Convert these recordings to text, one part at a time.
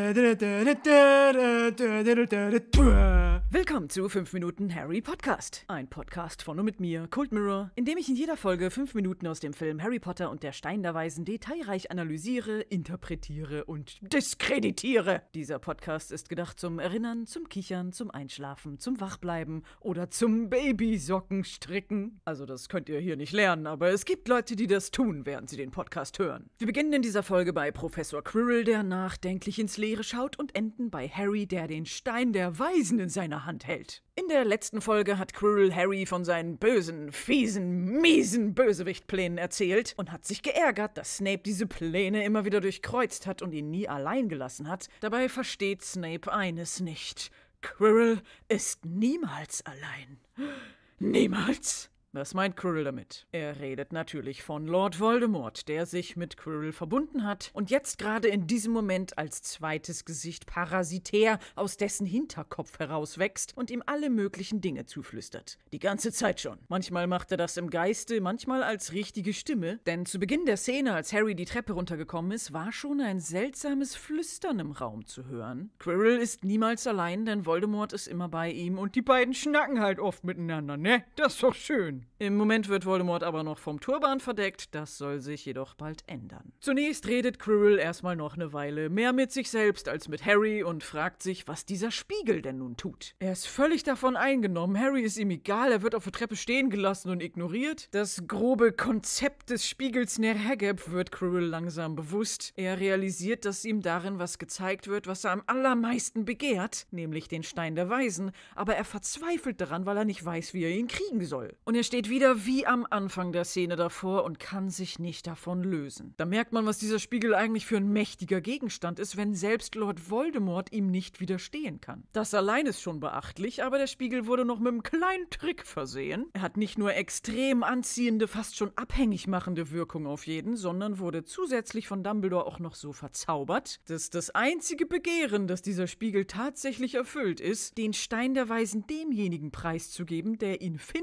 떼르떼르떼르떼르떼르떼르 Willkommen zu 5 Minuten Harry Podcast. Ein Podcast von und mit mir, Cold Mirror, in dem ich in jeder Folge 5 Minuten aus dem Film Harry Potter und der Stein der Weisen detailreich analysiere, interpretiere und diskreditiere. Dieser Podcast ist gedacht zum Erinnern, zum Kichern, zum Einschlafen, zum Wachbleiben oder zum Babysockenstricken. Also das könnt ihr hier nicht lernen, aber es gibt Leute, die das tun, während sie den Podcast hören. Wir beginnen in dieser Folge bei Professor Quirrell, der nachdenklich ins Leere schaut und enden bei Harry, der den Stein der Weisen in seiner Hand hält. In der letzten Folge hat Quirrell Harry von seinen bösen, fiesen, miesen Bösewichtplänen erzählt und hat sich geärgert, dass Snape diese Pläne immer wieder durchkreuzt hat und ihn nie allein gelassen hat. Dabei versteht Snape eines nicht. Quirrell ist niemals allein. Niemals. Was meint Quirrell damit? Er redet natürlich von Lord Voldemort, der sich mit Quirrell verbunden hat und jetzt gerade in diesem Moment als zweites Gesicht parasitär aus dessen Hinterkopf herauswächst und ihm alle möglichen Dinge zuflüstert. Die ganze Zeit schon. Manchmal macht er das im Geiste, manchmal als richtige Stimme, denn zu Beginn der Szene, als Harry die Treppe runtergekommen ist, war schon ein seltsames Flüstern im Raum zu hören. Quirrell ist niemals allein, denn Voldemort ist immer bei ihm und die beiden schnacken halt oft miteinander, ne? Das ist doch schön. Im Moment wird Voldemort aber noch vom Turban verdeckt, das soll sich jedoch bald ändern. Zunächst redet Quirrell erstmal noch eine Weile, mehr mit sich selbst als mit Harry und fragt sich, was dieser Spiegel denn nun tut. Er ist völlig davon eingenommen, Harry ist ihm egal, er wird auf der Treppe stehen gelassen und ignoriert. Das grobe Konzept des Spiegels Nerhagab wird Quirrell langsam bewusst. Er realisiert, dass ihm darin was gezeigt wird, was er am allermeisten begehrt, nämlich den Stein der Weisen, aber er verzweifelt daran, weil er nicht weiß, wie er ihn kriegen soll. Und er steht wieder wie am Anfang der Szene davor und kann sich nicht davon lösen. Da merkt man, was dieser Spiegel eigentlich für ein mächtiger Gegenstand ist, wenn selbst Lord Voldemort ihm nicht widerstehen kann. Das allein ist schon beachtlich, aber der Spiegel wurde noch mit einem kleinen Trick versehen. Er hat nicht nur extrem anziehende, fast schon abhängig machende Wirkung auf jeden, sondern wurde zusätzlich von Dumbledore auch noch so verzaubert, dass das einzige Begehren, das dieser Spiegel tatsächlich erfüllt ist, den Stein der Weisen demjenigen preiszugeben, der ihn findet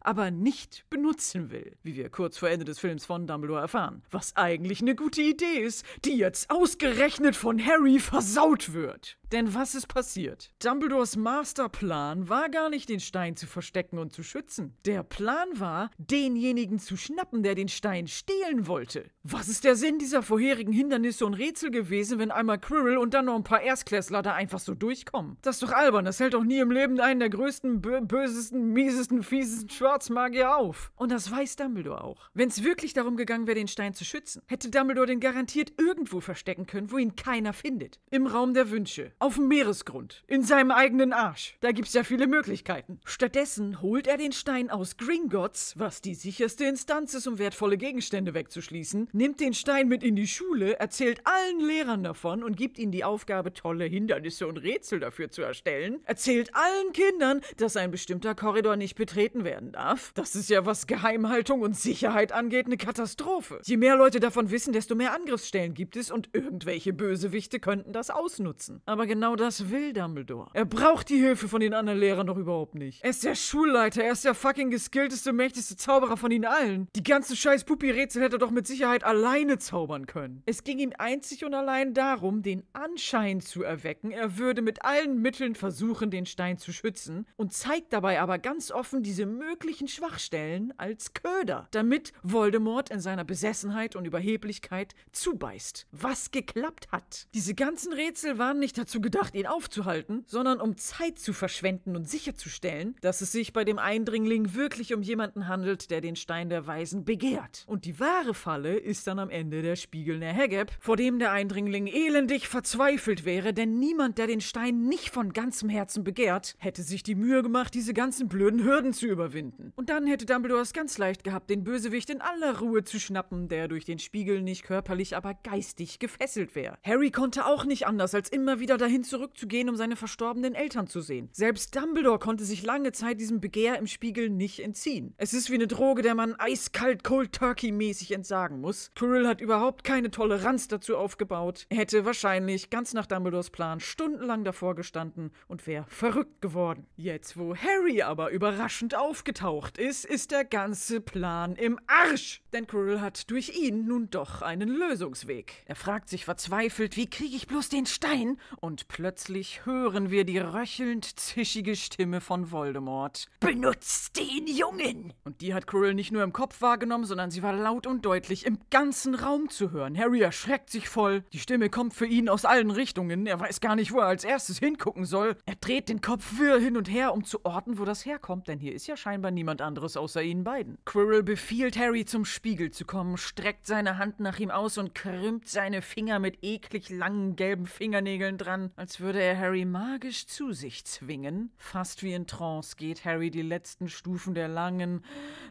aber nicht benutzen will, wie wir kurz vor Ende des Films von Dumbledore erfahren. Was eigentlich eine gute Idee ist, die jetzt ausgerechnet von Harry versaut wird. Denn was ist passiert? Dumbledores Masterplan war gar nicht, den Stein zu verstecken und zu schützen. Der Plan war, denjenigen zu schnappen, der den Stein stehlen wollte. Was ist der Sinn dieser vorherigen Hindernisse und Rätsel gewesen, wenn einmal Quirrell und dann noch ein paar Erstklässler da einfach so durchkommen? Das ist doch albern, das hält doch nie im Leben einen der größten, bösesten, miesesten, fiesesten diesen Schwarzmagier auf. Und das weiß Dumbledore auch. Wenn es wirklich darum gegangen wäre, den Stein zu schützen, hätte Dumbledore den garantiert irgendwo verstecken können, wo ihn keiner findet. Im Raum der Wünsche, auf dem Meeresgrund, in seinem eigenen Arsch. Da gibt's ja viele Möglichkeiten. Stattdessen holt er den Stein aus Gringotts, was die sicherste Instanz ist, um wertvolle Gegenstände wegzuschließen, nimmt den Stein mit in die Schule, erzählt allen Lehrern davon und gibt ihnen die Aufgabe, tolle Hindernisse und Rätsel dafür zu erstellen, erzählt allen Kindern, dass ein bestimmter Korridor nicht betreten wird werden darf. Das ist ja, was Geheimhaltung und Sicherheit angeht, eine Katastrophe. Je mehr Leute davon wissen, desto mehr Angriffsstellen gibt es und irgendwelche Bösewichte könnten das ausnutzen. Aber genau das will Dumbledore. Er braucht die Hilfe von den anderen Lehrern doch überhaupt nicht. Er ist der Schulleiter, er ist der fucking geskillteste, mächtigste Zauberer von ihnen allen. Die ganzen scheiß Puppi-Rätsel hätte er doch mit Sicherheit alleine zaubern können. Es ging ihm einzig und allein darum, den Anschein zu erwecken, er würde mit allen Mitteln versuchen, den Stein zu schützen und zeigt dabei aber ganz offen diese Möglichkeit, möglichen Schwachstellen als Köder, damit Voldemort in seiner Besessenheit und Überheblichkeit zubeißt. Was geklappt hat. Diese ganzen Rätsel waren nicht dazu gedacht, ihn aufzuhalten, sondern um Zeit zu verschwenden und sicherzustellen, dass es sich bei dem Eindringling wirklich um jemanden handelt, der den Stein der Weisen begehrt. Und die wahre Falle ist dann am Ende der Spiegel der Hageb, vor dem der Eindringling elendig verzweifelt wäre, denn niemand, der den Stein nicht von ganzem Herzen begehrt, hätte sich die Mühe gemacht, diese ganzen blöden Hürden zu überwinden verschwinden. Und dann hätte Dumbledore es ganz leicht gehabt, den Bösewicht in aller Ruhe zu schnappen, der durch den Spiegel nicht körperlich, aber geistig gefesselt wäre. Harry konnte auch nicht anders, als immer wieder dahin zurückzugehen, um seine verstorbenen Eltern zu sehen. Selbst Dumbledore konnte sich lange Zeit diesem Begehr im Spiegel nicht entziehen. Es ist wie eine Droge, der man eiskalt Cold Turkey mäßig entsagen muss. Quirrell hat überhaupt keine Toleranz dazu aufgebaut. Er hätte wahrscheinlich, ganz nach Dumbledores Plan, stundenlang davor gestanden und wäre verrückt geworden. Jetzt, wo Harry aber überraschend aufgeht, aufgetaucht ist, ist der ganze Plan im Arsch. Denn Quirrell hat durch ihn nun doch einen Lösungsweg. Er fragt sich verzweifelt, wie kriege ich bloß den Stein? Und plötzlich hören wir die röchelnd zischige Stimme von Voldemort. Benutzt den Jungen! Und die hat Quirrell nicht nur im Kopf wahrgenommen, sondern sie war laut und deutlich im ganzen Raum zu hören. Harry erschreckt sich voll. Die Stimme kommt für ihn aus allen Richtungen. Er weiß gar nicht, wo er als erstes hingucken soll. Er dreht den Kopf wirr hin und her, um zu orten, wo das herkommt, denn hier ist ja scheinbar scheinbar niemand anderes außer ihnen beiden. Quirrell befiehlt Harry, zum Spiegel zu kommen, streckt seine Hand nach ihm aus und krümmt seine Finger mit eklig langen gelben Fingernägeln dran, als würde er Harry magisch zu sich zwingen. Fast wie in Trance geht Harry die letzten Stufen der langen,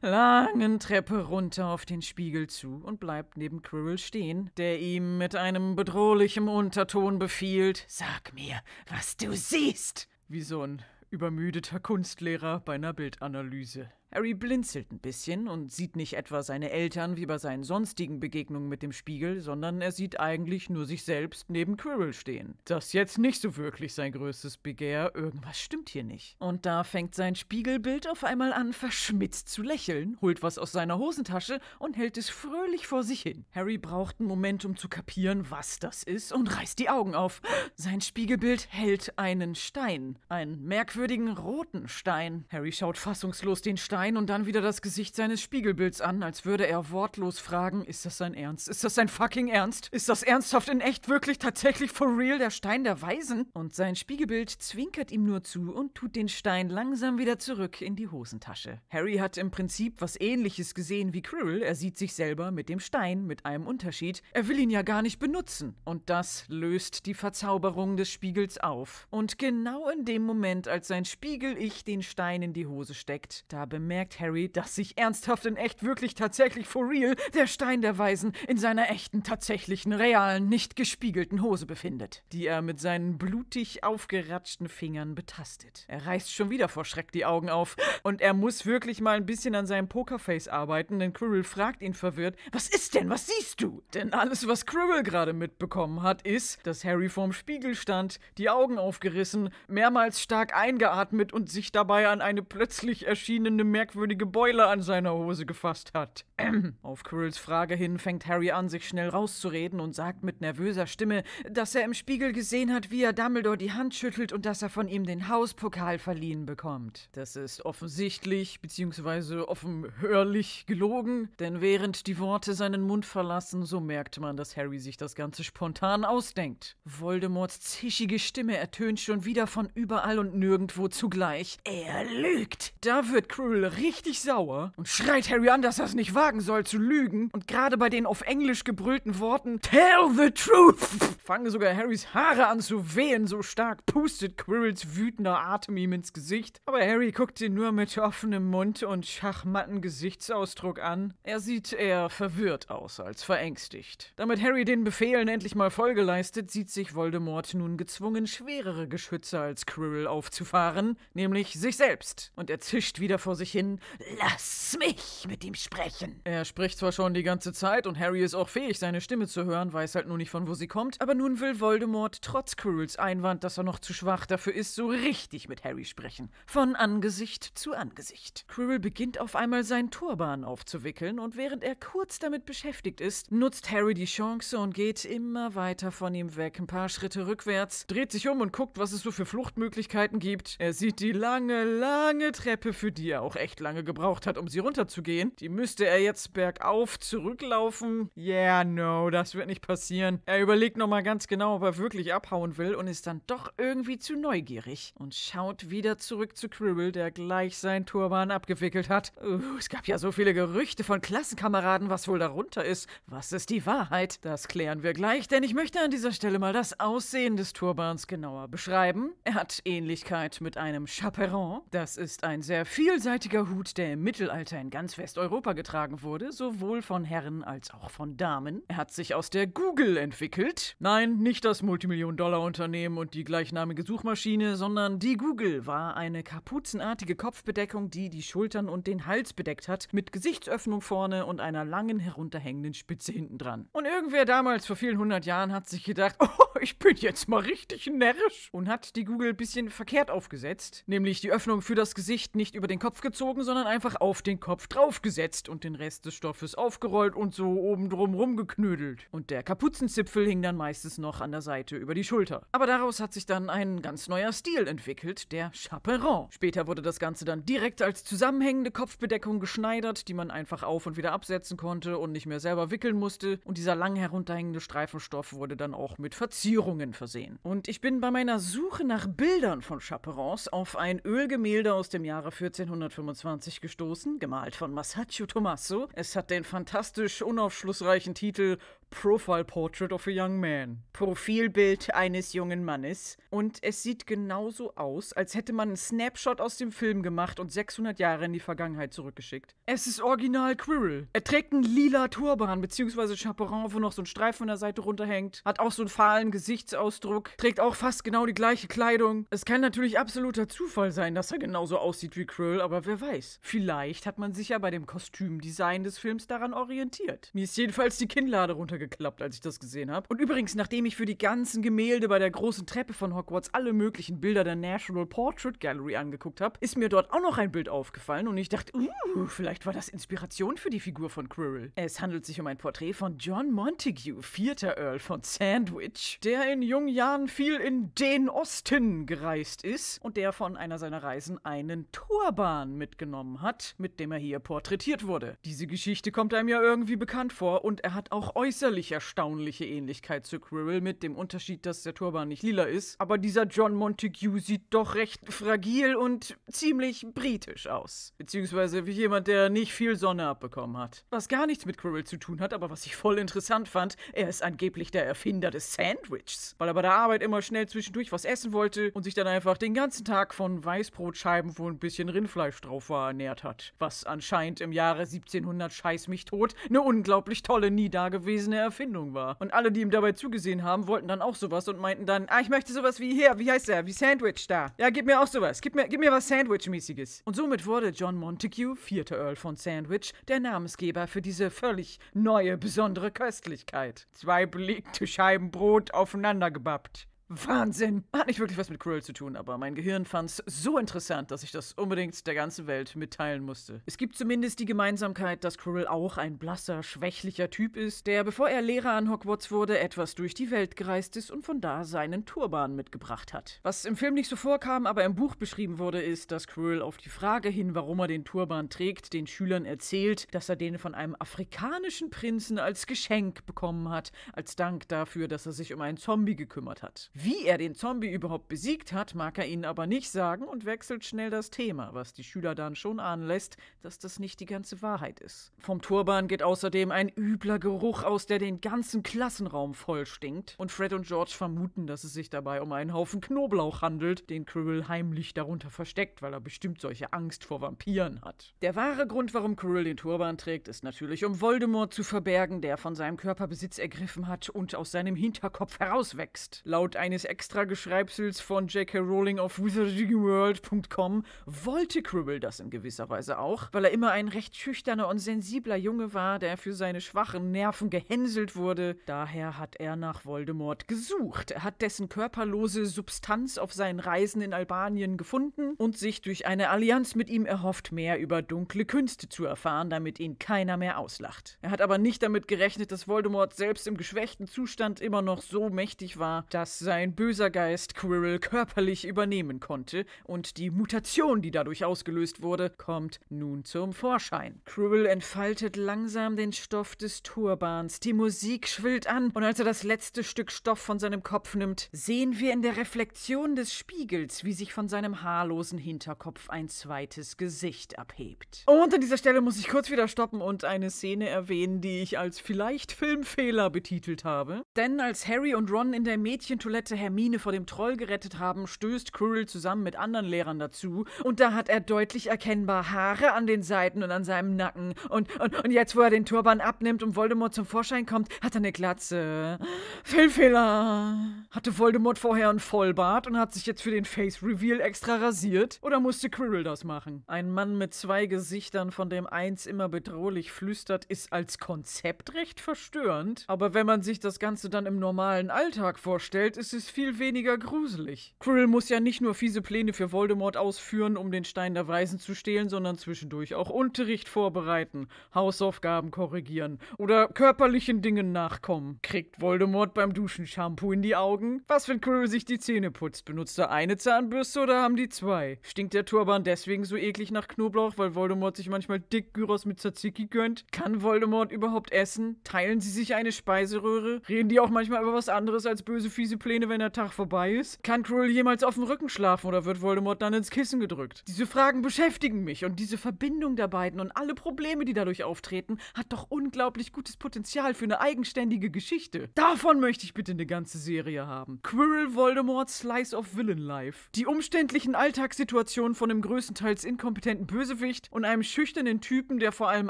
langen Treppe runter auf den Spiegel zu und bleibt neben Quirrell stehen, der ihm mit einem bedrohlichen Unterton befiehlt: Sag mir, was du siehst! Wie so ein übermüdeter Kunstlehrer bei einer Bildanalyse. Harry blinzelt ein bisschen und sieht nicht etwa seine Eltern wie bei seinen sonstigen Begegnungen mit dem Spiegel, sondern er sieht eigentlich nur sich selbst neben Quirrell stehen. Das ist jetzt nicht so wirklich sein größtes Begehr, irgendwas stimmt hier nicht. Und da fängt sein Spiegelbild auf einmal an, verschmitzt zu lächeln, holt was aus seiner Hosentasche und hält es fröhlich vor sich hin. Harry braucht einen Moment, um zu kapieren, was das ist und reißt die Augen auf. Sein Spiegelbild hält einen Stein, einen merkwürdigen roten Stein. Harry schaut fassungslos den Stein Schein und dann wieder das Gesicht seines Spiegelbilds an, als würde er wortlos fragen, ist das sein Ernst? Ist das sein fucking Ernst? Ist das ernsthaft in echt wirklich tatsächlich for real der Stein der Weisen? Und sein Spiegelbild zwinkert ihm nur zu und tut den Stein langsam wieder zurück in die Hosentasche. Harry hat im Prinzip was ähnliches gesehen wie Krill. er sieht sich selber mit dem Stein, mit einem Unterschied. Er will ihn ja gar nicht benutzen. Und das löst die Verzauberung des Spiegels auf. Und genau in dem Moment, als sein Spiegel-Ich den Stein in die Hose steckt, da bemerkt merkt Harry, dass sich ernsthaft in echt wirklich tatsächlich for real der Stein der Weisen in seiner echten, tatsächlichen, realen, nicht gespiegelten Hose befindet, die er mit seinen blutig aufgeratschten Fingern betastet. Er reißt schon wieder vor Schreck die Augen auf und er muss wirklich mal ein bisschen an seinem Pokerface arbeiten, denn Quirrell fragt ihn verwirrt, was ist denn, was siehst du? Denn alles, was Quirrell gerade mitbekommen hat, ist, dass Harry vorm Spiegel stand, die Augen aufgerissen, mehrmals stark eingeatmet und sich dabei an eine plötzlich erschienene merkwürdige Beule an seiner Hose gefasst hat. Auf Quirls Frage hin fängt Harry an, sich schnell rauszureden und sagt mit nervöser Stimme, dass er im Spiegel gesehen hat, wie er Dumbledore die Hand schüttelt und dass er von ihm den Hauspokal verliehen bekommt. Das ist offensichtlich bzw. offenhörlich gelogen, denn während die Worte seinen Mund verlassen, so merkt man, dass Harry sich das Ganze spontan ausdenkt. Voldemorts zischige Stimme ertönt schon wieder von überall und nirgendwo zugleich. Er lügt! Da wird Cruel Schule richtig sauer und schreit Harry an, dass er es nicht wagen soll zu lügen. Und gerade bei den auf Englisch gebrüllten Worten Tell the truth fangen sogar Harrys Haare an zu wehen, so stark pustet Quirrells wütender Atem ihm ins Gesicht. Aber Harry guckt ihn nur mit offenem Mund und schachmatten Gesichtsausdruck an. Er sieht eher verwirrt aus als verängstigt. Damit Harry den Befehlen endlich mal Folge leistet, sieht sich Voldemort nun gezwungen, schwerere Geschütze als Quirrell aufzufahren, nämlich sich selbst. Und er zischt wieder vor sich hin hin, lass mich mit ihm sprechen. Er spricht zwar schon die ganze Zeit und Harry ist auch fähig, seine Stimme zu hören, weiß halt nur nicht, von wo sie kommt, aber nun will Voldemort trotz Quirrells Einwand, dass er noch zu schwach dafür ist, so richtig mit Harry sprechen. Von Angesicht zu Angesicht. Quirrell beginnt auf einmal seinen Turban aufzuwickeln und während er kurz damit beschäftigt ist, nutzt Harry die Chance und geht immer weiter von ihm weg, ein paar Schritte rückwärts, dreht sich um und guckt, was es so für Fluchtmöglichkeiten gibt. Er sieht die lange, lange Treppe, für die er auch echt echt lange gebraucht hat, um sie runterzugehen, die müsste er jetzt bergauf zurücklaufen. Yeah, no, das wird nicht passieren. Er überlegt nochmal ganz genau, ob er wirklich abhauen will und ist dann doch irgendwie zu neugierig und schaut wieder zurück zu Quirrell, der gleich sein Turban abgewickelt hat. Uh, es gab ja so viele Gerüchte von Klassenkameraden, was wohl darunter ist. Was ist die Wahrheit? Das klären wir gleich, denn ich möchte an dieser Stelle mal das Aussehen des Turbans genauer beschreiben. Er hat Ähnlichkeit mit einem Chaperon. Das ist ein sehr vielseitiger riesiger der im Mittelalter in ganz Westeuropa getragen wurde, sowohl von Herren als auch von Damen. Er hat sich aus der Google entwickelt. Nein, nicht das Multimillion-Dollar-Unternehmen und die gleichnamige Suchmaschine, sondern die Google war eine kapuzenartige Kopfbedeckung, die die Schultern und den Hals bedeckt hat, mit Gesichtsöffnung vorne und einer langen herunterhängenden Spitze hinten dran. Und irgendwer damals vor vielen hundert Jahren hat sich gedacht, oh, ich bin jetzt mal richtig närrisch und hat die Google ein bisschen verkehrt aufgesetzt, nämlich die Öffnung für das Gesicht nicht über den Kopf gezogen gezogen, sondern einfach auf den Kopf draufgesetzt und den Rest des Stoffes aufgerollt und so oben drum rumgeknödelt. Und der Kapuzenzipfel hing dann meistens noch an der Seite über die Schulter. Aber daraus hat sich dann ein ganz neuer Stil entwickelt, der Chaperon. Später wurde das Ganze dann direkt als zusammenhängende Kopfbedeckung geschneidert, die man einfach auf und wieder absetzen konnte und nicht mehr selber wickeln musste. Und dieser lang herunterhängende Streifenstoff wurde dann auch mit Verzierungen versehen. Und ich bin bei meiner Suche nach Bildern von Chaperons auf ein Ölgemälde aus dem Jahre 1425 1925 gestoßen, gemalt von Masaccio Tommaso. Es hat den fantastisch unaufschlussreichen Titel Profile Portrait of a Young Man. Profilbild eines jungen Mannes. Und es sieht genauso aus, als hätte man einen Snapshot aus dem Film gemacht und 600 Jahre in die Vergangenheit zurückgeschickt. Es ist original Quirrell. Er trägt einen lila Turban bzw. Chaperon, wo noch so ein Streifen an der Seite runterhängt. Hat auch so einen fahlen Gesichtsausdruck. Trägt auch fast genau die gleiche Kleidung. Es kann natürlich absoluter Zufall sein, dass er genauso aussieht wie Quirrell, aber wer weiß. Vielleicht hat man sich ja bei dem Kostümdesign des Films daran orientiert. Mir ist jedenfalls die Kinnlade runter runtergeklappt, als ich das gesehen habe. Und übrigens, nachdem ich für die ganzen Gemälde bei der großen Treppe von Hogwarts alle möglichen Bilder der National Portrait Gallery angeguckt habe, ist mir dort auch noch ein Bild aufgefallen und ich dachte, uh, vielleicht war das Inspiration für die Figur von Quirrell. Es handelt sich um ein Porträt von John Montague, vierter Earl von Sandwich, der in jungen Jahren viel in den Osten gereist ist und der von einer seiner Reisen einen Turban mitgenommen hat, mit dem er hier porträtiert wurde. Diese Geschichte kommt einem ja irgendwie bekannt vor und er hat auch äußerst äußerlich erstaunliche Ähnlichkeit zu Quirrell, mit dem Unterschied, dass der Turban nicht lila ist. Aber dieser John Montague sieht doch recht fragil und ziemlich britisch aus. Beziehungsweise wie jemand, der nicht viel Sonne abbekommen hat. Was gar nichts mit Quirrell zu tun hat, aber was ich voll interessant fand, er ist angeblich der Erfinder des Sandwichs. Weil er bei der Arbeit immer schnell zwischendurch was essen wollte und sich dann einfach den ganzen Tag von Weißbrotscheiben, wo ein bisschen Rindfleisch drauf war, ernährt hat. Was anscheinend im Jahre 1700 scheiß mich tot eine unglaublich tolle nie dagewesene eine Erfindung war. Und alle, die ihm dabei zugesehen haben, wollten dann auch sowas und meinten dann, ah, ich möchte sowas wie hier, wie heißt der, wie Sandwich da. Ja, gib mir auch sowas, gib mir, gib mir was Sandwich-mäßiges. Und somit wurde John Montague, vierter Earl von Sandwich, der Namensgeber für diese völlig neue, besondere Köstlichkeit. Zwei belegte Scheiben Brot aufeinander gebappt. Wahnsinn! Hat nicht wirklich was mit Quirrell zu tun, aber mein Gehirn fand's so interessant, dass ich das unbedingt der ganzen Welt mitteilen musste. Es gibt zumindest die Gemeinsamkeit, dass Quirrell auch ein blasser, schwächlicher Typ ist, der, bevor er Lehrer an Hogwarts wurde, etwas durch die Welt gereist ist und von da seinen Turban mitgebracht hat. Was im Film nicht so vorkam, aber im Buch beschrieben wurde, ist, dass Quirrell auf die Frage hin, warum er den Turban trägt, den Schülern erzählt, dass er den von einem afrikanischen Prinzen als Geschenk bekommen hat, als Dank dafür, dass er sich um einen Zombie gekümmert hat. Wie er den Zombie überhaupt besiegt hat, mag er ihnen aber nicht sagen und wechselt schnell das Thema, was die Schüler dann schon ahnen lässt, dass das nicht die ganze Wahrheit ist. Vom Turban geht außerdem ein übler Geruch aus, der den ganzen Klassenraum voll stinkt, und Fred und George vermuten, dass es sich dabei um einen Haufen Knoblauch handelt, den Krill heimlich darunter versteckt, weil er bestimmt solche Angst vor Vampiren hat. Der wahre Grund, warum Krill den Turban trägt, ist natürlich, um Voldemort zu verbergen, der von seinem Körperbesitz ergriffen hat und aus seinem Hinterkopf herauswächst. Laut ein eines Geschreibsels von J.K. Rowling auf wizardingworld.com wollte Cribble das in gewisser Weise auch, weil er immer ein recht schüchterner und sensibler Junge war, der für seine schwachen Nerven gehänselt wurde. Daher hat er nach Voldemort gesucht. Er hat dessen körperlose Substanz auf seinen Reisen in Albanien gefunden und sich durch eine Allianz mit ihm erhofft, mehr über dunkle Künste zu erfahren, damit ihn keiner mehr auslacht. Er hat aber nicht damit gerechnet, dass Voldemort selbst im geschwächten Zustand immer noch so mächtig war, dass sein ein böser Geist Quirrell körperlich übernehmen konnte und die Mutation, die dadurch ausgelöst wurde, kommt nun zum Vorschein. Quirrell entfaltet langsam den Stoff des Turbans, die Musik schwillt an und als er das letzte Stück Stoff von seinem Kopf nimmt, sehen wir in der Reflexion des Spiegels, wie sich von seinem haarlosen Hinterkopf ein zweites Gesicht abhebt. Und an dieser Stelle muss ich kurz wieder stoppen und eine Szene erwähnen, die ich als vielleicht Filmfehler betitelt habe. Denn als Harry und Ron in der Mädchentoilette wollte Hermine vor dem Troll gerettet haben, stößt Quirrell zusammen mit anderen Lehrern dazu. Und da hat er deutlich erkennbar Haare an den Seiten und an seinem Nacken. Und, und, und jetzt, wo er den Turban abnimmt und Voldemort zum Vorschein kommt, hat er eine Glatze. Fehlfehler. Hatte Voldemort vorher einen Vollbart und hat sich jetzt für den Face Reveal extra rasiert? Oder musste Quirrell das machen? Ein Mann mit zwei Gesichtern, von dem eins immer bedrohlich flüstert, ist als Konzept recht verstörend. Aber wenn man sich das Ganze dann im normalen Alltag vorstellt, ist es ist viel weniger gruselig. Krill muss ja nicht nur fiese Pläne für Voldemort ausführen, um den Stein der Weisen zu stehlen, sondern zwischendurch auch Unterricht vorbereiten, Hausaufgaben korrigieren oder körperlichen Dingen nachkommen. Kriegt Voldemort beim Duschen Shampoo in die Augen? Was, wenn Krill sich die Zähne putzt? Benutzt er eine Zahnbürste oder haben die zwei? Stinkt der Turban deswegen so eklig nach Knoblauch, weil Voldemort sich manchmal dick Gyros mit Tzatziki gönnt? Kann Voldemort überhaupt essen? Teilen sie sich eine Speiseröhre? Reden die auch manchmal über was anderes als böse, fiese Pläne, wenn der Tag vorbei ist? Kann Quirrell jemals auf dem Rücken schlafen oder wird Voldemort dann ins Kissen gedrückt? Diese Fragen beschäftigen mich und diese Verbindung der beiden und alle Probleme, die dadurch auftreten, hat doch unglaublich gutes Potenzial für eine eigenständige Geschichte. Davon möchte ich bitte eine ganze Serie haben. Quirrell Voldemort Slice of Villain Life. Die umständlichen Alltagssituationen von einem größtenteils inkompetenten Bösewicht und einem schüchternen Typen, der vor allem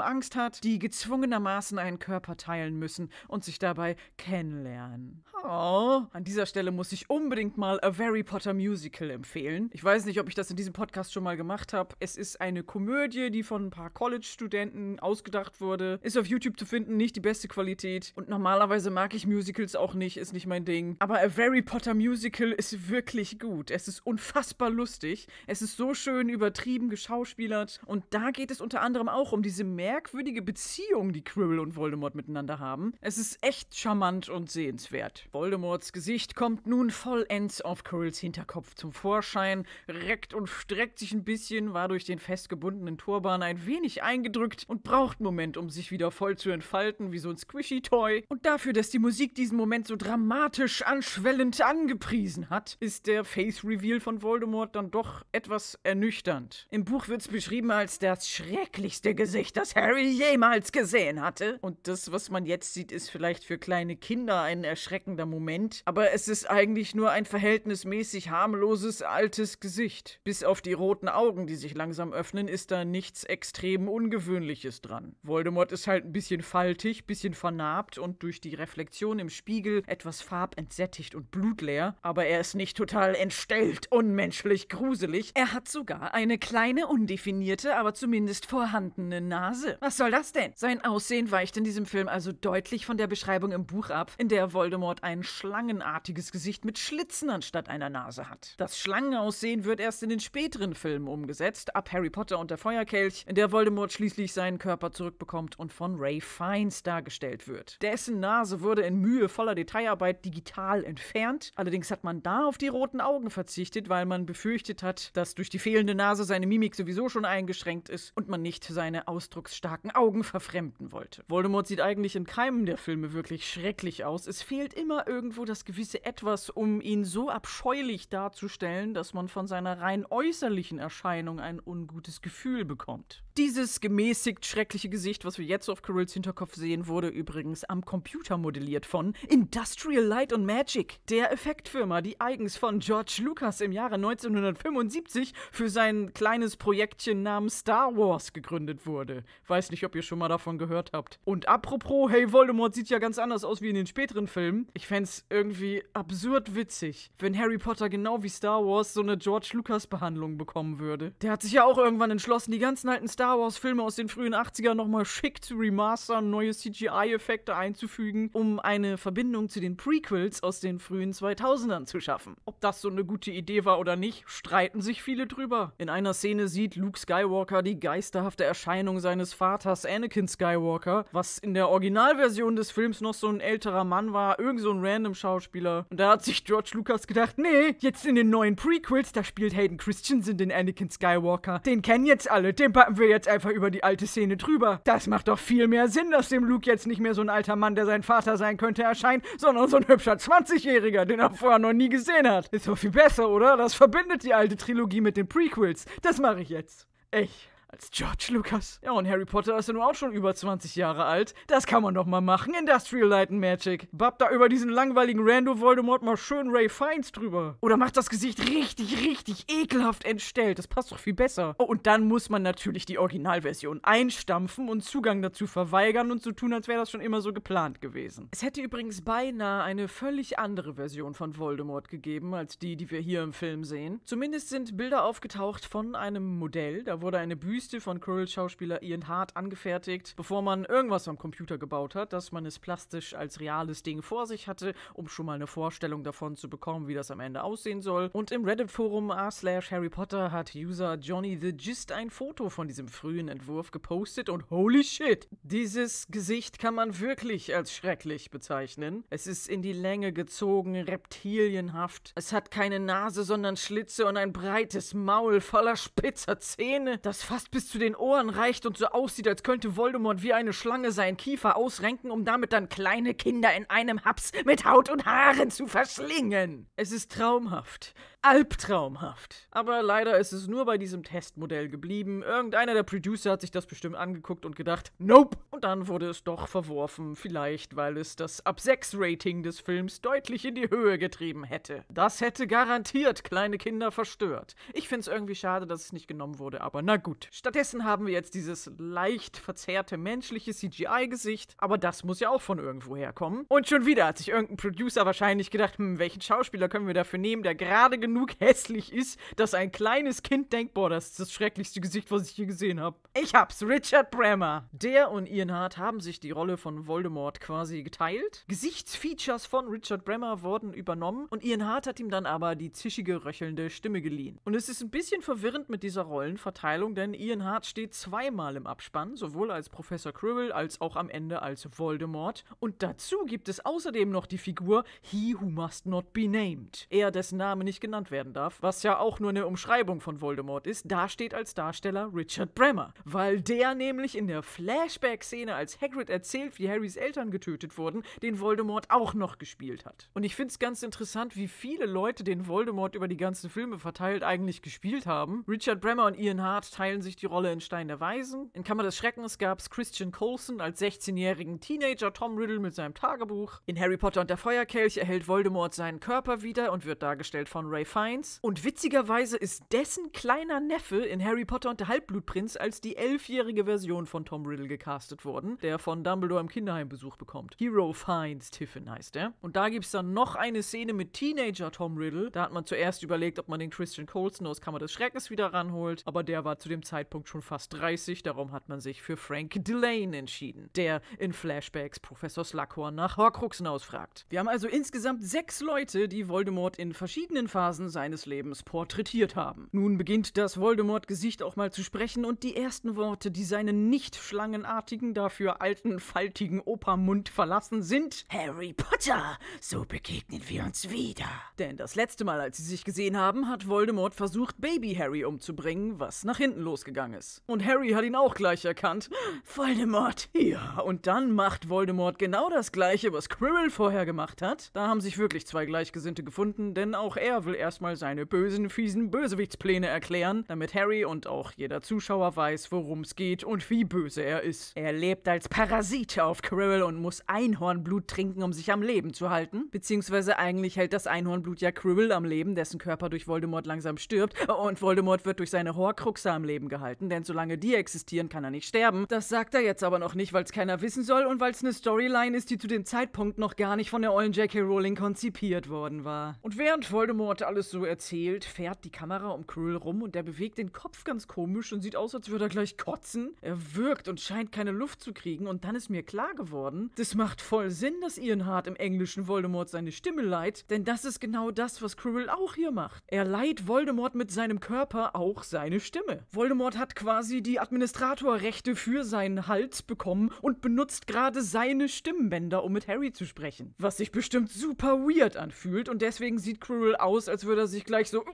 Angst hat, die gezwungenermaßen einen Körper teilen müssen und sich dabei kennenlernen. Oh, an dieser Stelle Stelle muss ich unbedingt mal A Harry Potter Musical empfehlen. Ich weiß nicht, ob ich das in diesem Podcast schon mal gemacht habe. Es ist eine Komödie, die von ein paar College-Studenten ausgedacht wurde. Ist auf YouTube zu finden, nicht die beste Qualität. Und normalerweise mag ich Musicals auch nicht, ist nicht mein Ding. Aber A Harry Potter Musical ist wirklich gut. Es ist unfassbar lustig. Es ist so schön übertrieben geschauspielert. Und da geht es unter anderem auch um diese merkwürdige Beziehung, die Quirrell und Voldemort miteinander haben. Es ist echt charmant und sehenswert. Voldemorts Gesicht kommt kommt nun vollends auf Caryls Hinterkopf zum Vorschein, reckt und streckt sich ein bisschen, war durch den festgebundenen Turban ein wenig eingedrückt und braucht einen Moment, um sich wieder voll zu entfalten, wie so ein Squishy-Toy. Und dafür, dass die Musik diesen Moment so dramatisch anschwellend angepriesen hat, ist der Face-Reveal von Voldemort dann doch etwas ernüchternd. Im Buch wird es beschrieben als das schrecklichste Gesicht, das Harry jemals gesehen hatte. Und das, was man jetzt sieht, ist vielleicht für kleine Kinder ein erschreckender Moment, aber es ist ist eigentlich nur ein verhältnismäßig harmloses altes Gesicht. Bis auf die roten Augen, die sich langsam öffnen, ist da nichts extrem Ungewöhnliches dran. Voldemort ist halt ein bisschen faltig, bisschen vernarbt und durch die Reflexion im Spiegel etwas farbentsättigt und blutleer, aber er ist nicht total entstellt, unmenschlich, gruselig. Er hat sogar eine kleine, undefinierte, aber zumindest vorhandene Nase. Was soll das denn? Sein Aussehen weicht in diesem Film also deutlich von der Beschreibung im Buch ab, in der Voldemort ein schlangenartiges hässliches Gesicht mit Schlitzen anstatt einer Nase hat. Das Schlangenaussehen wird erst in den späteren Filmen umgesetzt, ab Harry Potter und der Feuerkelch, in der Voldemort schließlich seinen Körper zurückbekommt und von Ray Fiennes dargestellt wird. Dessen Nase wurde in mühevoller Detailarbeit digital entfernt, allerdings hat man da auf die roten Augen verzichtet, weil man befürchtet hat, dass durch die fehlende Nase seine Mimik sowieso schon eingeschränkt ist und man nicht seine ausdrucksstarken Augen verfremden wollte. Voldemort sieht eigentlich in keinem der Filme wirklich schrecklich aus. Es fehlt immer irgendwo das gewisse Edge etwas, um ihn so abscheulich darzustellen, dass man von seiner rein äußerlichen Erscheinung ein ungutes Gefühl bekommt. Dieses gemäßigt schreckliche Gesicht, was wir jetzt auf Carills Hinterkopf sehen, wurde übrigens am Computer modelliert von Industrial Light and Magic, der Effektfirma, die eigens von George Lucas im Jahre 1975 für sein kleines Projektchen namens Star Wars gegründet wurde. Weiß nicht, ob ihr schon mal davon gehört habt. Und apropos, hey, Voldemort sieht ja ganz anders aus wie in den späteren Filmen. Ich fände es irgendwie ab absurd witzig, wenn Harry Potter genau wie Star Wars so eine George Lucas-Behandlung bekommen würde. Der hat sich ja auch irgendwann entschlossen, die ganzen alten Star Wars-Filme aus den frühen 80ern nochmal schick zu remastern, neue CGI-Effekte einzufügen, um eine Verbindung zu den Prequels aus den frühen 2000ern zu schaffen. Ob das so eine gute Idee war oder nicht, streiten sich viele drüber. In einer Szene sieht Luke Skywalker die geisterhafte Erscheinung seines Vaters Anakin Skywalker, was in der Originalversion des Films noch so ein älterer Mann war, irgend so ein random Schauspieler. Und und da hat sich George Lucas gedacht, nee, jetzt in den neuen Prequels, da spielt Hayden Christensen den Anakin Skywalker. Den kennen jetzt alle, den packen wir jetzt einfach über die alte Szene drüber. Das macht doch viel mehr Sinn, dass dem Luke jetzt nicht mehr so ein alter Mann, der sein Vater sein könnte, erscheint, sondern so ein hübscher 20-Jähriger, den er vorher noch nie gesehen hat. Ist doch viel besser, oder? Das verbindet die alte Trilogie mit den Prequels. Das mache ich jetzt. Echt als George Lucas. Ja, und Harry Potter ist ja nun auch schon über 20 Jahre alt. Das kann man doch mal machen. Industrial Light and Magic. Bab da über diesen langweiligen Rando Voldemort mal schön Ray Fiennes drüber. Oder macht das Gesicht richtig, richtig ekelhaft entstellt. Das passt doch viel besser. Oh, und dann muss man natürlich die Originalversion einstampfen und Zugang dazu verweigern und so tun, als wäre das schon immer so geplant gewesen. Es hätte übrigens beinahe eine völlig andere Version von Voldemort gegeben, als die, die wir hier im Film sehen. Zumindest sind Bilder aufgetaucht von einem Modell. Da wurde eine Büste Büste von Quirrell-Schauspieler Ian Hart angefertigt, bevor man irgendwas am Computer gebaut hat, dass man es plastisch als reales Ding vor sich hatte, um schon mal eine Vorstellung davon zu bekommen, wie das am Ende aussehen soll. Und im Reddit-Forum r slash Harry Potter hat User Johnny the Gist ein Foto von diesem frühen Entwurf gepostet und holy shit! Dieses Gesicht kann man wirklich als schrecklich bezeichnen. Es ist in die Länge gezogen, reptilienhaft. Es hat keine Nase, sondern Schlitze und ein breites Maul voller spitzer Zähne, das fast Angst bis zu den Ohren reicht und so aussieht, als könnte Voldemort wie eine Schlange seinen Kiefer ausrenken, um damit dann kleine Kinder in einem Haps mit Haut und Haaren zu verschlingen. Es ist traumhaft. Albtraumhaft. Aber leider ist es nur bei diesem Testmodell geblieben. Irgendeiner der Producer hat sich das bestimmt angeguckt und gedacht, nope. Und dann wurde es doch verworfen, vielleicht weil es das ab 6 Rating des Films deutlich in die Höhe getrieben hätte. Das hätte garantiert kleine Kinder verstört. Ich finde es irgendwie schade, dass es nicht genommen wurde, aber na gut. Stattdessen haben wir jetzt dieses leicht verzerrte menschliche CGI-Gesicht, aber das muss ja auch von irgendwo herkommen. Und schon wieder hat sich irgendein Producer wahrscheinlich gedacht, hm, welchen Schauspieler können wir dafür nehmen, der gerade genug genug hässlich ist, dass ein kleines Kind denkt, boah, das ist das schrecklichste Gesicht, was ich je gesehen habe. Ich hab's, Richard Bremer. Der und Ian Hart haben sich die Rolle von Voldemort quasi geteilt. Gesichtsfeatures von Richard Bremer wurden übernommen und Ian Hart hat ihm dann aber die zischige, röchelnde Stimme geliehen. Und es ist ein bisschen verwirrend mit dieser Rollenverteilung, denn Ian Hart steht zweimal im Abspann, sowohl als Professor Quirrell als auch am Ende als Voldemort. Und dazu gibt es außerdem noch die Figur He Who Must Not Be Named. Er, dessen Name nicht genannt genannt werden darf, was ja auch nur eine Umschreibung von Voldemort ist, da steht als Darsteller Richard Bremer. Weil der nämlich in der Flashback-Szene, als Hagrid erzählt, wie Harrys Eltern getötet wurden, den Voldemort auch noch gespielt hat. Und ich finde es ganz interessant, wie viele Leute den Voldemort über die ganzen Filme verteilt eigentlich gespielt haben. Richard Bremer und Ian Hart teilen sich die Rolle in Stein der Weisen. In Kammer des Schreckens gab es Christian Coulson als 16-jährigen Teenager Tom Riddle mit seinem Tagebuch. In Harry Potter und der Feuerkelch erhält Voldemort seinen Körper wieder und wird dargestellt von Ray Fiennes. Und witzigerweise ist dessen kleiner Neffe in Harry Potter und der Halbblutprinz als die elfjährige Version von Tom Riddle gecastet worden, der von Dumbledore im Kinderheim Besuch bekommt. Hero Fiennes Tiffin heißt er. Und da gibt es dann noch eine Szene mit Teenager Tom Riddle. Da hat man zuerst überlegt, ob man den Christian Colson aus Kammer des Schreckens wieder ranholt, aber der war zu dem Zeitpunkt schon fast 30, darum hat man sich für Frank Delane entschieden, der in Flashbacks Professor Slughorn nach Horcruxen ausfragt. Wir haben also insgesamt sechs Leute, die Voldemort in verschiedenen Phasen Phasen seines Lebens porträtiert haben. Nun beginnt das Voldemort-Gesicht auch mal zu sprechen und die ersten Worte, die seinen nicht schlangenartigen, dafür alten, faltigen Opermund verlassen, sind Harry Potter, so begegnen wir uns wieder. Denn das letzte Mal, als sie sich gesehen haben, hat Voldemort versucht, Baby Harry umzubringen, was nach hinten losgegangen ist. Und Harry hat ihn auch gleich erkannt. Voldemort, ja. Und dann macht Voldemort genau das gleiche, was Quirrell vorher gemacht hat. Da haben sich wirklich zwei Gleichgesinnte gefunden, denn auch er will erst erstmal seine bösen, fiesen Bösewichtspläne erklären, damit Harry und auch jeder Zuschauer weiß, worum es geht und wie böse er ist. Er lebt als Parasit auf Quirrell und muss Einhornblut trinken, um sich am Leben zu halten. Beziehungsweise eigentlich hält das Einhornblut ja Quirrell am Leben, dessen Körper durch Voldemort langsam stirbt. Und Voldemort wird durch seine Horcruxe am Leben gehalten, denn solange die existieren, kann er nicht sterben. Das sagt er jetzt aber noch nicht, weil es keiner wissen soll und weil es eine Storyline ist, die zu dem Zeitpunkt noch gar nicht von der ollen J.K. Rowling konzipiert worden war. Und während Voldemort alles alles so erzählt, fährt die Kamera um Krill rum und der bewegt den Kopf ganz komisch und sieht aus, als würde er gleich kotzen. Er wirkt und scheint keine Luft zu kriegen und dann ist mir klar geworden, das macht voll Sinn, dass Ian Hart im englischen Voldemort seine Stimme leiht, denn das ist genau das, was Krill auch hier macht. Er leiht Voldemort mit seinem Körper auch seine Stimme. Voldemort hat quasi die Administratorrechte für seinen Hals bekommen und benutzt gerade seine Stimmbänder, um mit Harry zu sprechen. Was sich bestimmt super weird anfühlt und deswegen sieht Krill aus, als würde würde er sich gleich so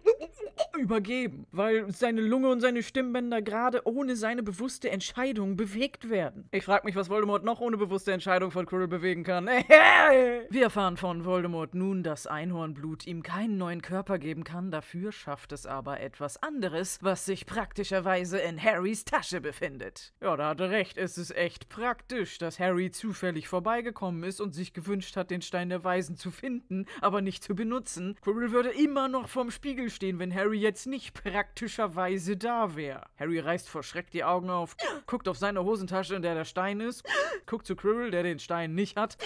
übergeben, weil seine Lunge und seine Stimmbänder gerade ohne seine bewusste Entscheidung bewegt werden. Ich frage mich, was Voldemort noch ohne bewusste Entscheidung von Quirrell bewegen kann. Wir erfahren von Voldemort nun, dass Einhornblut ihm keinen neuen Körper geben kann, dafür schafft es aber etwas anderes, was sich praktischerweise in Harrys Tasche befindet. Ja, da hat er recht, es ist echt praktisch, dass Harry zufällig vorbeigekommen ist und sich gewünscht hat, den Stein der Weisen zu finden, aber nicht zu benutzen. Quirrell würde immer noch vorm Spiegel stehen, wenn Harry jetzt nicht praktischerweise da wäre. Harry reißt vor Schreck die Augen auf, guckt auf seine Hosentasche, in der der Stein ist, guckt zu Quirrell, der den Stein nicht hat,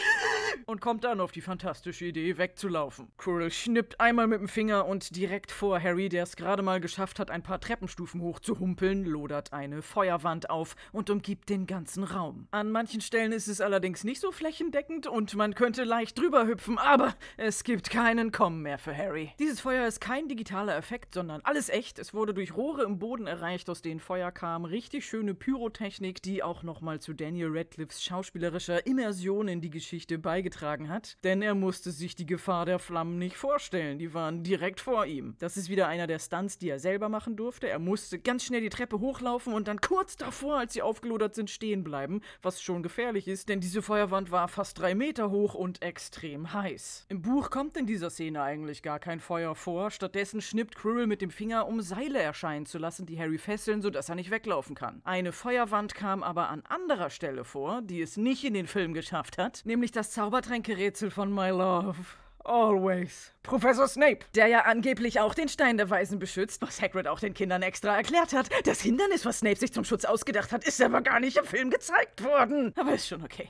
und kommt dann auf die fantastische Idee, wegzulaufen. Quirrell schnippt einmal mit dem Finger und direkt vor Harry, der es gerade mal geschafft hat, ein paar Treppenstufen hochzuhumpeln, lodert eine Feuerwand auf und umgibt den ganzen Raum. An manchen Stellen ist es allerdings nicht so flächendeckend und man könnte leicht drüber hüpfen, aber es gibt keinen Kommen mehr für Harry. Dieses Feuer ist kein digitaler Effekt, sondern sondern alles echt. Es wurde durch Rohre im Boden erreicht, aus denen Feuer kam. Richtig schöne Pyrotechnik, die auch nochmal zu Daniel Radcliffes schauspielerischer Immersion in die Geschichte beigetragen hat. Denn er musste sich die Gefahr der Flammen nicht vorstellen. Die waren direkt vor ihm. Das ist wieder einer der Stunts, die er selber machen durfte. Er musste ganz schnell die Treppe hochlaufen und dann kurz davor, als sie aufgelodert sind, stehen bleiben. Was schon gefährlich ist, denn diese Feuerwand war fast drei Meter hoch und extrem heiß. Im Buch kommt in dieser Szene eigentlich gar kein Feuer vor. Stattdessen schnippt Quirrell mit mit dem Finger, um Seile erscheinen zu lassen, die Harry fesseln, sodass er nicht weglaufen kann. Eine Feuerwand kam aber an anderer Stelle vor, die es nicht in den Film geschafft hat, nämlich das Zaubertränkerätsel von My Love. Always. Professor Snape. Der ja angeblich auch den Stein der Weisen beschützt, was Hagrid auch den Kindern extra erklärt hat. Das Hindernis, was Snape sich zum Schutz ausgedacht hat, ist aber gar nicht im Film gezeigt worden. Aber ist schon okay.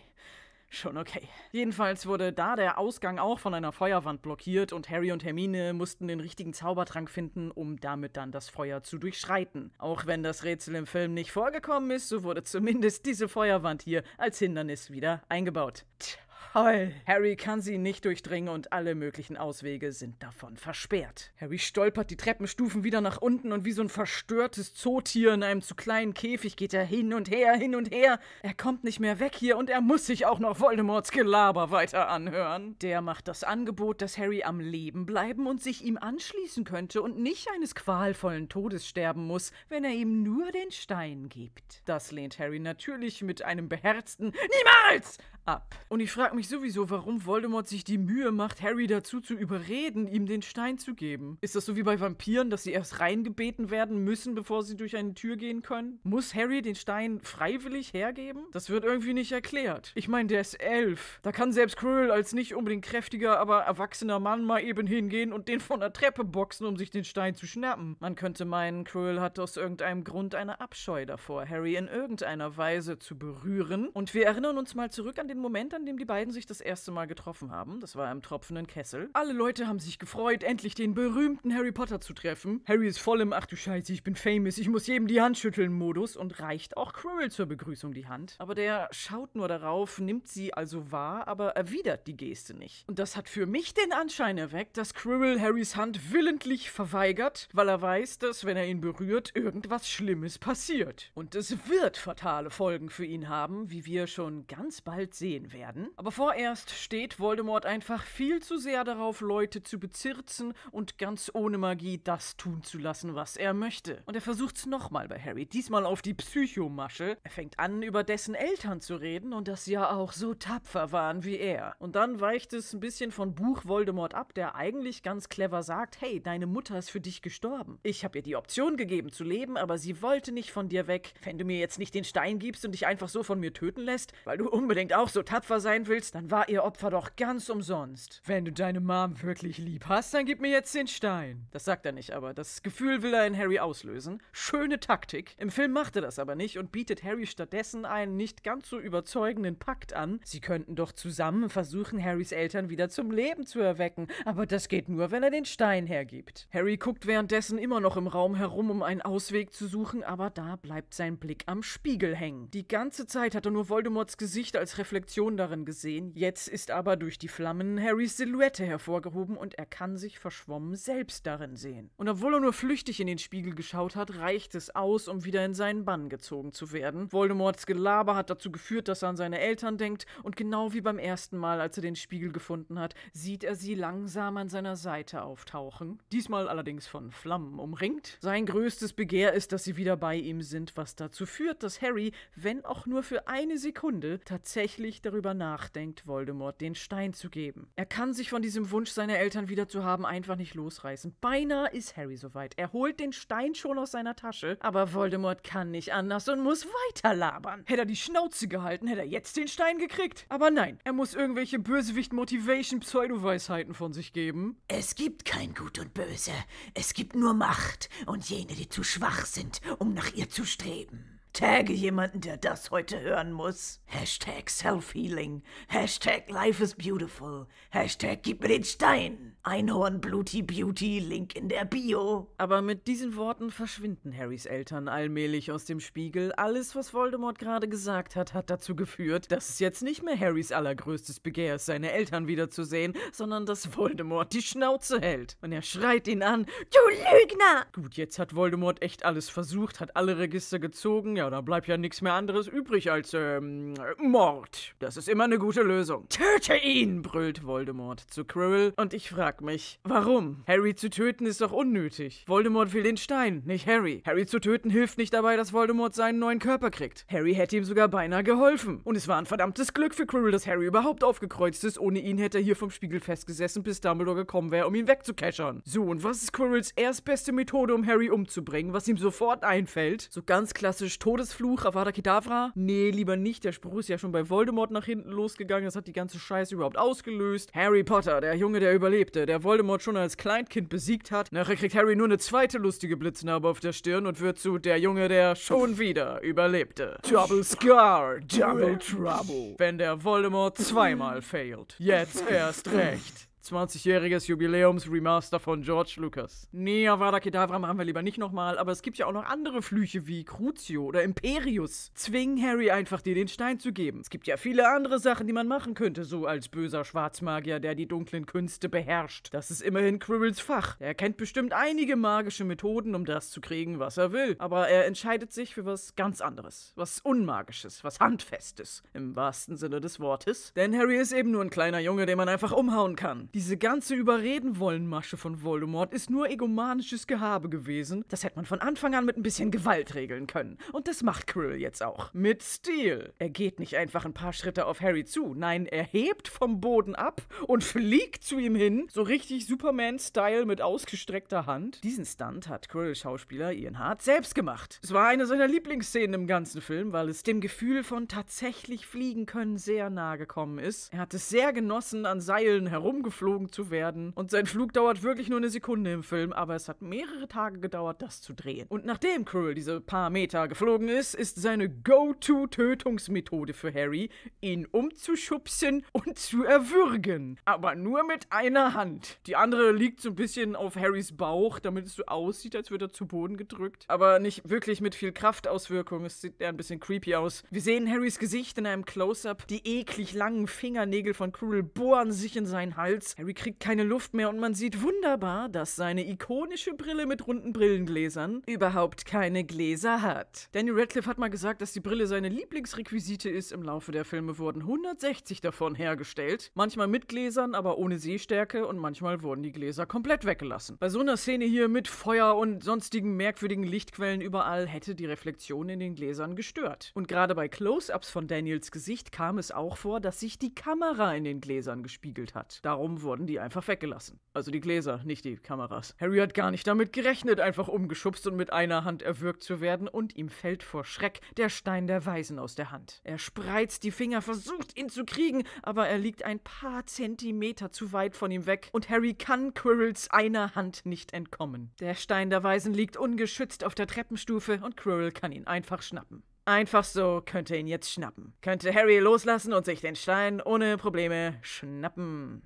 Schon okay. Jedenfalls wurde da der Ausgang auch von einer Feuerwand blockiert und Harry und Hermine mussten den richtigen Zaubertrank finden, um damit dann das Feuer zu durchschreiten. Auch wenn das Rätsel im Film nicht vorgekommen ist, so wurde zumindest diese Feuerwand hier als Hindernis wieder eingebaut. Tch. Toll. Harry kann sie nicht durchdringen und alle möglichen Auswege sind davon versperrt. Harry stolpert die Treppenstufen wieder nach unten und wie so ein verstörtes Zootier in einem zu kleinen Käfig geht er hin und her, hin und her. Er kommt nicht mehr weg hier und er muss sich auch noch Voldemorts Gelaber weiter anhören. Der macht das Angebot, dass Harry am Leben bleiben und sich ihm anschließen könnte und nicht eines qualvollen Todes sterben muss, wenn er ihm nur den Stein gibt. Das lehnt Harry natürlich mit einem beherzten Niemals ab. Und ich frage mich sowieso, warum Voldemort sich die Mühe macht, Harry dazu zu überreden, ihm den Stein zu geben. Ist das so wie bei Vampiren, dass sie erst reingebeten werden müssen, bevor sie durch eine Tür gehen können? Muss Harry den Stein freiwillig hergeben? Das wird irgendwie nicht erklärt. Ich meine, der ist elf. Da kann selbst Quirrell als nicht unbedingt kräftiger, aber erwachsener Mann mal eben hingehen und den von der Treppe boxen, um sich den Stein zu schnappen. Man könnte meinen, Quirrell hat aus irgendeinem Grund eine Abscheu davor, Harry in irgendeiner Weise zu berühren. Und wir erinnern uns mal zurück an den Moment, an dem die beiden beiden sich das erste Mal getroffen haben. Das war im tropfenden Kessel. Alle Leute haben sich gefreut, endlich den berühmten Harry Potter zu treffen. Harry ist voll im Ach du Scheiße, ich bin famous, ich muss jedem die Hand schütteln Modus und reicht auch Quirrell zur Begrüßung die Hand. Aber der schaut nur darauf, nimmt sie also wahr, aber erwidert die Geste nicht. Und das hat für mich den Anschein erweckt, dass Quirrell Harrys Hand willentlich verweigert, weil er weiß, dass wenn er ihn berührt, irgendwas Schlimmes passiert. Und es wird fatale Folgen für ihn haben, wie wir schon ganz bald sehen werden. Aber aber vorerst steht Voldemort einfach viel zu sehr darauf, Leute zu bezirzen und ganz ohne Magie das tun zu lassen, was er möchte. Und er versucht's nochmal bei Harry, diesmal auf die Psychomasche. Er fängt an, über dessen Eltern zu reden und dass sie ja auch so tapfer waren wie er. Und dann weicht es ein bisschen von Buch Voldemort ab, der eigentlich ganz clever sagt, hey, deine Mutter ist für dich gestorben. Ich habe ihr die Option gegeben zu leben, aber sie wollte nicht von dir weg. Wenn du mir jetzt nicht den Stein gibst und dich einfach so von mir töten lässt, weil du unbedingt auch so tapfer sein willst, willst, dann war ihr Opfer doch ganz umsonst. Wenn du deine Mom wirklich lieb hast, dann gib mir jetzt den Stein. Das sagt er nicht, aber das Gefühl will er in Harry auslösen. Schöne Taktik. Im Film macht er das aber nicht und bietet Harry stattdessen einen nicht ganz so überzeugenden Pakt an. Sie könnten doch zusammen versuchen, Harrys Eltern wieder zum Leben zu erwecken, aber das geht nur, wenn er den Stein hergibt. Harry guckt währenddessen immer noch im Raum herum, um einen Ausweg zu suchen, aber da bleibt sein Blick am Spiegel hängen. Die ganze Zeit hat er nur Voldemorts Gesicht als Reflexion darin gesehen gesehen, jetzt ist aber durch die Flammen Harrys Silhouette hervorgehoben und er kann sich verschwommen selbst darin sehen. Und obwohl er nur flüchtig in den Spiegel geschaut hat, reicht es aus, um wieder in seinen Bann gezogen zu werden. Voldemorts Gelaber hat dazu geführt, dass er an seine Eltern denkt und genau wie beim ersten Mal, als er den Spiegel gefunden hat, sieht er sie langsam an seiner Seite auftauchen, diesmal allerdings von Flammen umringt. Sein größtes Begehr ist, dass sie wieder bei ihm sind, was dazu führt, dass Harry, wenn auch nur für eine Sekunde, tatsächlich darüber nachdenkt, denkt, Voldemort den Stein zu geben. Er kann sich von diesem Wunsch, seine Eltern wieder zu haben, einfach nicht losreißen. Beinahe ist Harry soweit. Er holt den Stein schon aus seiner Tasche, aber Voldemort kann nicht anders und muss weiter labern. Hätte er die Schnauze gehalten, hätte er jetzt den Stein gekriegt. Aber nein, er muss irgendwelche Bösewicht-Motivation-Pseudo-Weisheiten von sich geben. Es gibt kein Gut und Böse. Es gibt nur Macht und jene, die zu schwach sind, um nach ihr zu streben. Tagge jemanden, der das heute hören muss. Hashtag Self-Healing. Hashtag Life is Beautiful. Hashtag Gib mir den Stein. Einhorn Bluty Beauty, Link in der Bio. Aber mit diesen Worten verschwinden Harrys Eltern allmählich aus dem Spiegel. Alles, was Voldemort gerade gesagt hat, hat dazu geführt, dass es jetzt nicht mehr Harrys allergrößtes Begehr ist, seine Eltern wiederzusehen, sondern dass Voldemort die Schnauze hält. Und er schreit ihn an, du Lügner! Gut, jetzt hat Voldemort echt alles versucht, hat alle Register gezogen, ja, da bleibt ja nichts mehr anderes übrig als ähm, Mord. Das ist immer eine gute Lösung. Töte ihn, brüllt Voldemort zu Quirrell und ich frage mich, warum? Harry zu töten ist doch unnötig. Voldemort will den Stein, nicht Harry. Harry zu töten hilft nicht dabei, dass Voldemort seinen neuen Körper kriegt. Harry hätte ihm sogar beinahe geholfen. Und es war ein verdammtes Glück für Quirrell, dass Harry überhaupt aufgekreuzt ist. Ohne ihn hätte er hier vom Spiegel festgesessen, bis Dumbledore gekommen wäre, um ihn wegzukeschern. So, und was ist Quirrells erstbeste Methode, um Harry umzubringen, was ihm sofort einfällt? So ganz klassisch Todesfluch, Avada Kedavra? Nee, lieber nicht. Der Spruch ist ja schon bei Voldemort nach hinten losgegangen. Das hat die ganze Scheiße überhaupt ausgelöst. Harry Potter, der Junge, der überlebte, der Voldemort schon als Kleinkind besiegt hat. Nachher kriegt Harry nur eine zweite lustige Blitznarbe auf der Stirn und wird zu der Junge, der schon wieder überlebte. Double Scar, Double Trouble. Wenn der Voldemort zweimal failed. Jetzt erst recht. 20-jähriges Jubiläums-Remaster von George Lucas. Nee, Avada Kedavra machen wir lieber nicht nochmal, aber es gibt ja auch noch andere Flüche wie Crucio oder Imperius. Zwing Harry einfach, dir den Stein zu geben. Es gibt ja viele andere Sachen, die man machen könnte, so als böser Schwarzmagier, der die dunklen Künste beherrscht. Das ist immerhin Quirrells Fach. Er kennt bestimmt einige magische Methoden, um das zu kriegen, was er will. Aber er entscheidet sich für was ganz anderes. Was Unmagisches, was Handfestes. Im wahrsten Sinne des Wortes. Denn Harry ist eben nur ein kleiner Junge, den man einfach umhauen kann. Die diese ganze Überreden-Wollen-Masche von Voldemort ist nur egomanisches Gehabe gewesen. Das hätte man von Anfang an mit ein bisschen Gewalt regeln können. Und das macht Krill jetzt auch. Mit Stil. Er geht nicht einfach ein paar Schritte auf Harry zu. Nein, er hebt vom Boden ab und fliegt zu ihm hin. So richtig Superman-Style mit ausgestreckter Hand. Diesen Stunt hat Krill-Schauspieler Ian Hart selbst gemacht. Es war eine seiner Lieblingsszenen im ganzen Film, weil es dem Gefühl von tatsächlich fliegen können sehr nahe gekommen ist. Er hat es sehr genossen, an Seilen herumgeflogen geflogen zu werden. Und sein Flug dauert wirklich nur eine Sekunde im Film, aber es hat mehrere Tage gedauert, das zu drehen. Und nachdem Quirrell diese paar Meter geflogen ist, ist seine Go-To-Tötungsmethode für Harry, ihn umzuschubsen und zu erwürgen. Aber nur mit einer Hand. Die andere liegt so ein bisschen auf Harrys Bauch, damit es so aussieht, als würde er zu Boden gedrückt. Aber nicht wirklich mit viel Kraftauswirkung. Es sieht eher ein bisschen creepy aus. Wir sehen Harrys Gesicht in einem Close-Up. Die eklig langen Fingernägel von Quirrell bohren sich in seinen Hals Hals. Harry kriegt keine Luft mehr und man sieht wunderbar, dass seine ikonische Brille mit runden Brillengläsern überhaupt keine Gläser hat. Daniel Radcliffe hat mal gesagt, dass die Brille seine Lieblingsrequisite ist. Im Laufe der Filme wurden 160 davon hergestellt. Manchmal mit Gläsern, aber ohne Sehstärke und manchmal wurden die Gläser komplett weggelassen. Bei so einer Szene hier mit Feuer und sonstigen merkwürdigen Lichtquellen überall hätte die Reflexion in den Gläsern gestört. Und gerade bei Close-ups von Daniels Gesicht kam es auch vor, dass sich die Kamera in den Gläsern gespiegelt hat. Darum Darum wurden die einfach weggelassen. Also die Gläser, nicht die Kameras. Harry hat gar nicht damit gerechnet, einfach umgeschubst und mit einer Hand erwürgt zu werden, und ihm fällt vor Schreck der Stein der Weisen aus der Hand. Er spreizt die Finger, versucht ihn zu kriegen, aber er liegt ein paar Zentimeter zu weit von ihm weg, und Harry kann Quirrells einer Hand nicht entkommen. Der Stein der Weisen liegt ungeschützt auf der Treppenstufe, und Quirrell kann ihn einfach schnappen. Einfach so könnte ihn jetzt schnappen. Könnte Harry loslassen und sich den Stein ohne Probleme schnappen.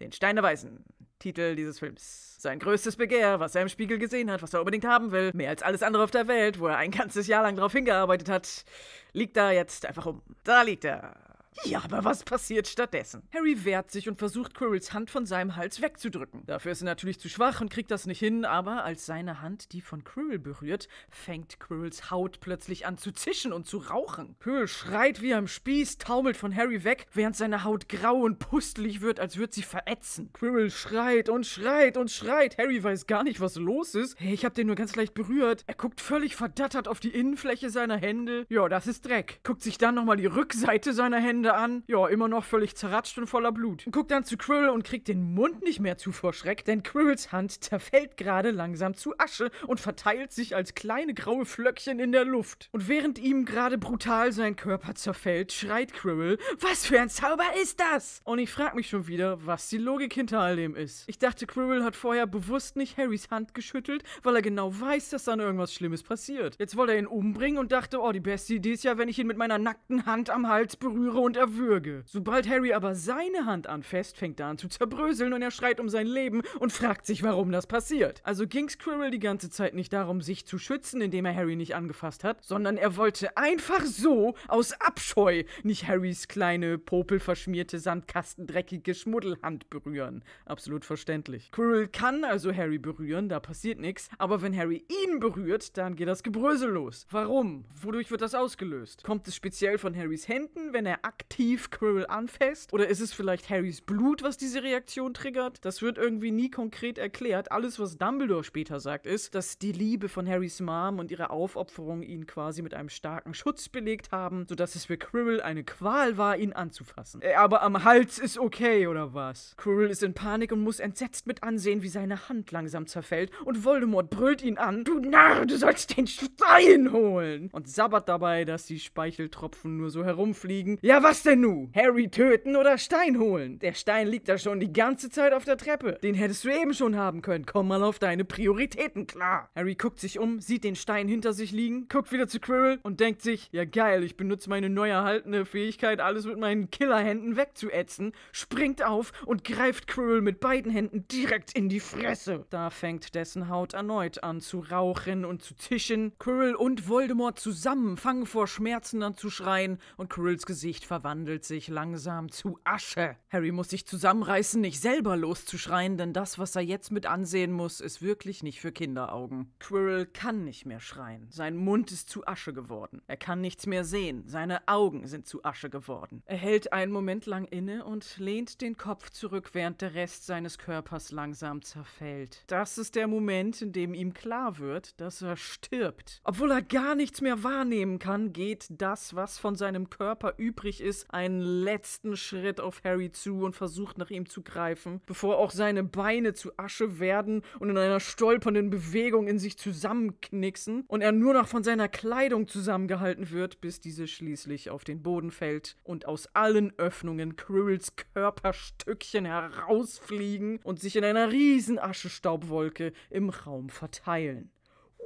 Den Stein der Weisen, Titel dieses Films. Sein größtes Begehr, was er im Spiegel gesehen hat, was er unbedingt haben will, mehr als alles andere auf der Welt, wo er ein ganzes Jahr lang drauf hingearbeitet hat, liegt da jetzt einfach um. Da liegt er. Ja, aber was passiert stattdessen? Harry wehrt sich und versucht, Quirrells Hand von seinem Hals wegzudrücken. Dafür ist er natürlich zu schwach und kriegt das nicht hin, aber als seine Hand die von Quirrell berührt, fängt Quirrells Haut plötzlich an zu zischen und zu rauchen. Quirrell schreit wie am Spieß, taumelt von Harry weg, während seine Haut grau und pustelig wird, als würde sie verätzen. Quirrell schreit und schreit und schreit. Harry weiß gar nicht, was los ist. Hey, ich hab den nur ganz leicht berührt. Er guckt völlig verdattert auf die Innenfläche seiner Hände. Ja, das ist Dreck. Guckt sich dann nochmal die Rückseite seiner Hände Wochenende an, ja, immer noch völlig zerratscht und voller Blut. Guckt dann zu Quirrell und kriegt den Mund nicht mehr zu vor Schreck, denn Quirrells Hand zerfällt gerade langsam zu Asche und verteilt sich als kleine graue Flöckchen in der Luft. Und während ihm gerade brutal sein Körper zerfällt, schreit Quirrell, was für ein Zauber ist das? Und ich frag mich schon wieder, was die Logik hinter all dem ist. Ich dachte, Quirrell hat vorher bewusst nicht Harrys Hand geschüttelt, weil er genau weiß, dass dann irgendwas Schlimmes passiert. Jetzt wollte er ihn umbringen und dachte, oh, die beste Idee ist ja, wenn ich ihn mit meiner nackten Hand am Hals berühre und und erwürge. Sobald Harry aber seine Hand anfasst, fängt er an zu zerbröseln und er schreit um sein Leben und fragt sich, warum das passiert. Also ging Squirrel die ganze Zeit nicht darum, sich zu schützen, indem er Harry nicht angefasst hat, sondern er wollte einfach so aus Abscheu nicht Harrys kleine, popelverschmierte, sandkastendreckige Schmuddelhand berühren. Absolut verständlich. Quirrell kann also Harry berühren, da passiert nichts, aber wenn Harry ihn berührt, dann geht das Gebrösel los. Warum? Wodurch wird das ausgelöst? Kommt es speziell von Harrys Händen, wenn er aktiv aktiv Quirrell anfasst? Oder ist es vielleicht Harrys Blut, was diese Reaktion triggert? Das wird irgendwie nie konkret erklärt. Alles, was Dumbledore später sagt, ist, dass die Liebe von Harrys Mom und ihre Aufopferung ihn quasi mit einem starken Schutz belegt haben, sodass es für Quirrell eine Qual war, ihn anzufassen. Äh, aber am Hals ist okay, oder was? Quirrell ist in Panik und muss entsetzt mit ansehen, wie seine Hand langsam zerfällt und Voldemort brüllt ihn an. Du Narr, du sollst den Stein holen! Und sabbert dabei, dass die Speicheltropfen nur so herumfliegen. Ja, was was denn nun? Harry töten oder Stein holen? Der Stein liegt da schon die ganze Zeit auf der Treppe. Den hättest du eben schon haben können. Komm mal auf deine Prioritäten klar. Harry guckt sich um, sieht den Stein hinter sich liegen, guckt wieder zu Quirrell und denkt sich, ja geil, ich benutze meine neu erhaltene Fähigkeit, alles mit meinen Killerhänden wegzuätzen, springt auf und greift Quirrell mit beiden Händen direkt in die Fresse. Da fängt dessen Haut erneut an zu rauchen und zu zischen. Quirrell und Voldemort zusammen fangen vor Schmerzen an zu schreien und Quirrells Gesicht verwandelt sich langsam zu Asche. Harry muss sich zusammenreißen, nicht selber loszuschreien, denn das, was er jetzt mit ansehen muss, ist wirklich nicht für Kinderaugen. Quirrell kann nicht mehr schreien. Sein Mund ist zu Asche geworden. Er kann nichts mehr sehen. Seine Augen sind zu Asche geworden. Er hält einen Moment lang inne und lehnt den Kopf zurück, während der Rest seines Körpers langsam zerfällt. Das ist der Moment, in dem ihm klar wird, dass er stirbt. Obwohl er gar nichts mehr wahrnehmen kann, geht das, was von seinem Körper übrig ist, einen letzten Schritt auf Harry zu und versucht nach ihm zu greifen, bevor auch seine Beine zu Asche werden und in einer stolpernden Bewegung in sich zusammenknicksen und er nur noch von seiner Kleidung zusammengehalten wird, bis diese schließlich auf den Boden fällt und aus allen Öffnungen Quirrells Körperstückchen herausfliegen und sich in einer riesen Aschestaubwolke im Raum verteilen.